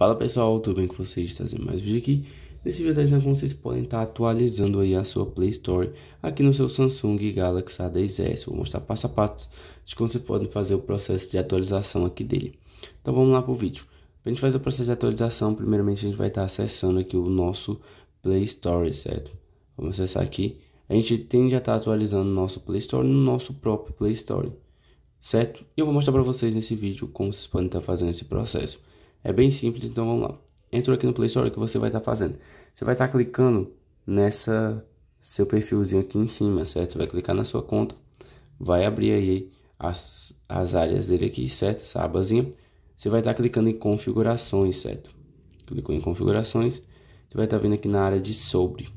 Fala pessoal, tudo bem com vocês? Trazendo mais vídeo aqui. Nesse vídeo tá como vocês podem estar tá atualizando aí a sua Play Store aqui no seu Samsung Galaxy A10s. Vou mostrar passo a passo de como vocês podem fazer o processo de atualização aqui dele. Então vamos lá pro vídeo. Para a gente fazer o processo de atualização, primeiramente a gente vai estar tá acessando aqui o nosso Play Store, certo? Vamos acessar aqui. A gente tem já estar tá atualizando o nosso Play Store no nosso próprio Play Store, certo? E eu vou mostrar para vocês nesse vídeo como vocês podem estar tá fazendo esse processo. É bem simples, então vamos lá. Entrou aqui no Play Store, o que você vai estar tá fazendo? Você vai estar tá clicando nessa seu perfilzinho aqui em cima, certo? Você vai clicar na sua conta, vai abrir aí as, as áreas dele aqui, certo? Essa abazinha. Você vai estar tá clicando em configurações, certo? Clicou em configurações, você vai estar tá vindo aqui na área de sobre.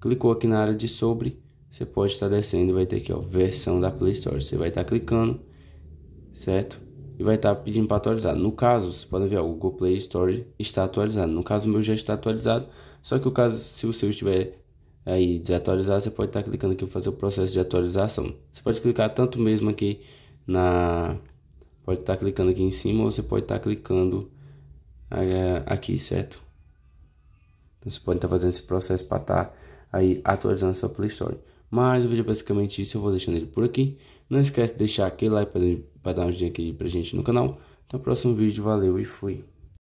Clicou aqui na área de sobre, você pode estar tá descendo, vai ter aqui, ó, versão da Play Store. Você vai estar tá clicando, certo? e vai estar tá pedindo para atualizar. No caso, vocês podem ver, ó, o Google Play Store está atualizado. No caso, o meu já está atualizado, só que o caso, se o seu estiver aí desatualizado, você pode estar tá clicando aqui para fazer o processo de atualização. Você pode clicar tanto mesmo aqui na... Pode estar tá clicando aqui em cima ou você pode estar clicando eh, aqui, certo? Então, você pode estar fazendo esse processo para estar aí atualizando a sua Play Store. Mas o vídeo é basicamente isso, eu vou deixando ele por aqui. Não esquece de deixar aquele like para dar um dia aqui pra gente no canal. Até o próximo vídeo, valeu e fui.